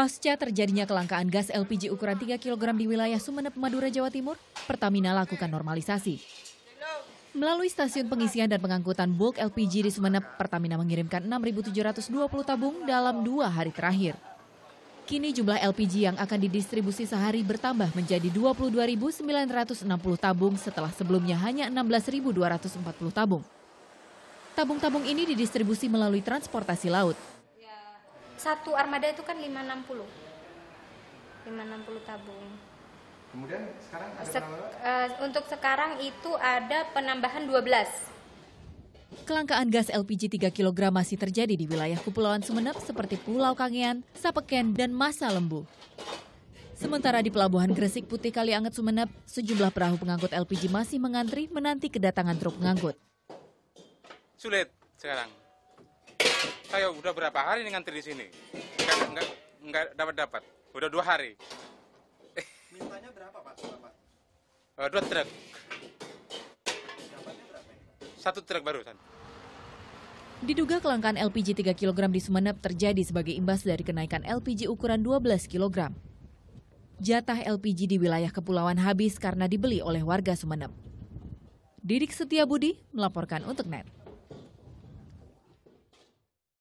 Pasca terjadinya kelangkaan gas LPG ukuran 3 kg di wilayah Sumeneb, Madura, Jawa Timur, Pertamina lakukan normalisasi. Melalui stasiun pengisian dan pengangkutan bulk LPG di Sumeneb, Pertamina mengirimkan 6.720 tabung dalam dua hari terakhir. Kini jumlah LPG yang akan didistribusi sehari bertambah menjadi 22.960 tabung setelah sebelumnya hanya 16.240 tabung. Tabung-tabung ini didistribusi melalui transportasi laut satu armada itu kan 560 560 tabung kemudian sekarang ada Sek, uh, untuk sekarang itu ada penambahan 12 Kelangkaan gas LPG 3 kg masih terjadi di wilayah Kepulauan Sumeneb seperti Pulau Kangean, Sapeken, dan Masa Lembu. Sementara di Pelabuhan Gresik Putih Kalianget Sumeneb, sejumlah perahu pengangkut LPG masih mengantri menanti kedatangan truk pengangkut. Sulit sekarang saya udah berapa hari nih ngantri di sini? Enggak enggak enggak dapat dapat. Udah dua hari. Mintanya berapa Pak? Bapak? Uh, eh, dua truk. Satu truk barusan. Diduga kelangkaan LPG 3 kg di Sumeneb terjadi sebagai imbas dari kenaikan LPG ukuran 12 kg. Jatah LPG di wilayah kepulauan habis karena dibeli oleh warga Sumeneb. Didik Setia Budi melaporkan untuk NET.